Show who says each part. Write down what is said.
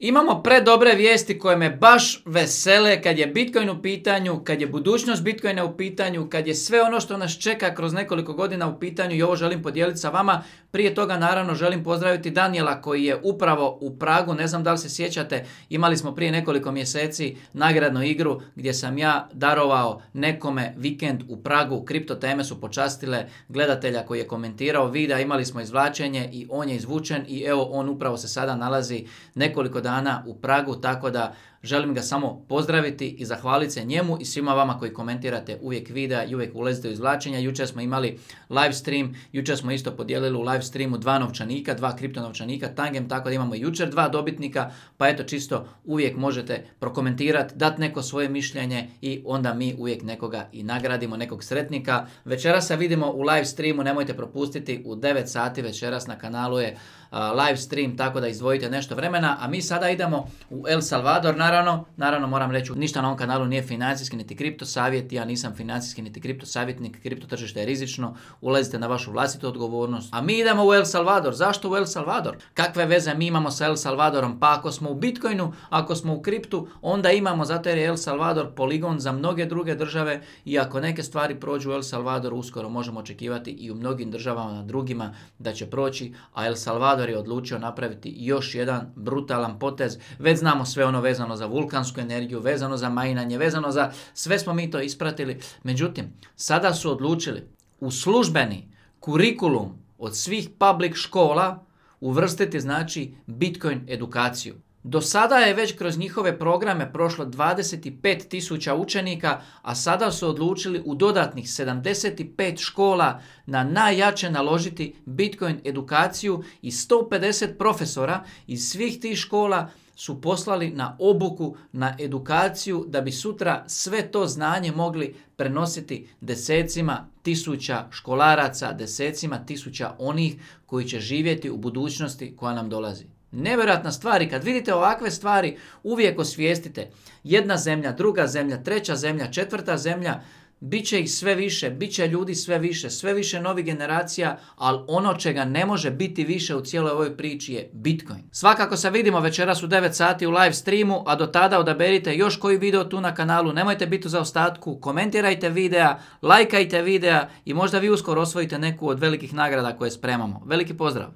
Speaker 1: Imamo predobre vijesti koje me baš vesele kad je Bitcoin u pitanju, kad je budućnost Bitcoina u pitanju, kad je sve ono što nas čeka kroz nekoliko godina u pitanju i ovo želim podijeliti sa vama. Prije toga naravno želim pozdraviti Daniela koji je upravo u Pragu, ne znam da li se sjećate, imali smo prije nekoliko mjeseci nagradnu igru gdje sam ja darovao nekome vikend u Pragu. Kripto teme su počastile gledatelja koji je komentirao videa, imali smo izvlačenje i on je izvučen i evo on upravo se sada nalazi nekoliko dana dana u Pragu, tako da želim ga samo pozdraviti i zahvaliti se njemu i svima vama koji komentirate uvijek videa i uvijek ulezite u izvlačenja. Jučer smo imali live stream, jučer smo isto podijelili u live streamu dva novčanika, dva novčanika, tangem, tako da imamo jučer dva dobitnika, pa eto čisto uvijek možete prokomentirati, dati neko svoje mišljenje i onda mi uvijek nekoga i nagradimo, nekog sretnika. Večeras se vidimo u live streamu, nemojte propustiti u 9 sati večeras na kanalu je livestream live stream, tako da izdvojite nešto vremena, a mi sad sada idemo u El Salvador, naravno, naravno moram reći, ništa na ovom kanalu nije financijski niti kripto savjet, ja nisam financijski niti kripto savjetnik, kripto tržište je rizično, ulazite na vašu vlastitu odgovornost. A mi idemo u El Salvador, zašto u El Salvador? Kakve veze mi imamo sa El Salvadorom? Pa ako smo u Bitcoinu, ako smo u kriptu, onda imamo, zato jer je El Salvador poligon za mnoge druge države i ako neke stvari prođu u El Salvador, uskoro možemo očekivati i u mnogim državama na drugima da će proći, a El Salvador je odlučio napraviti još jedan brutalan pot potez, već znamo sve ono vezano za vulkansku energiju, vezano za majinanje, vezano za sve smo mi to ispratili. Međutim, sada su odlučili u službeni kurikulum od svih public škola uvrstiti znači Bitcoin edukaciju. Do sada je već kroz njihove programe prošlo 25 tisuća učenika, a sada su odlučili u dodatnih 75 škola na najjače naložiti Bitcoin edukaciju i 150 profesora iz svih tih škola su poslali na obuku, na edukaciju da bi sutra sve to znanje mogli prenositi desecima tisuća školaraca, desecima tisuća onih koji će živjeti u budućnosti koja nam dolazi. Nevjerojatna stvar i kad vidite ovakve stvari uvijek osvijestite. Jedna zemlja, druga zemlja, treća zemlja, četvrta zemlja, bit će ih sve više, bit će ljudi sve više, sve više novih generacija, ali ono čega ne može biti više u cijeloj ovoj priči je Bitcoin. Svakako se vidimo večeras u 9 sati u live streamu, a do tada odaberite još koji video tu na kanalu, nemojte biti u zaostatku, komentirajte videa, lajkajte videa i možda vi uskoro osvojite neku od velikih nagrada koje spremamo. Veliki pozdrav!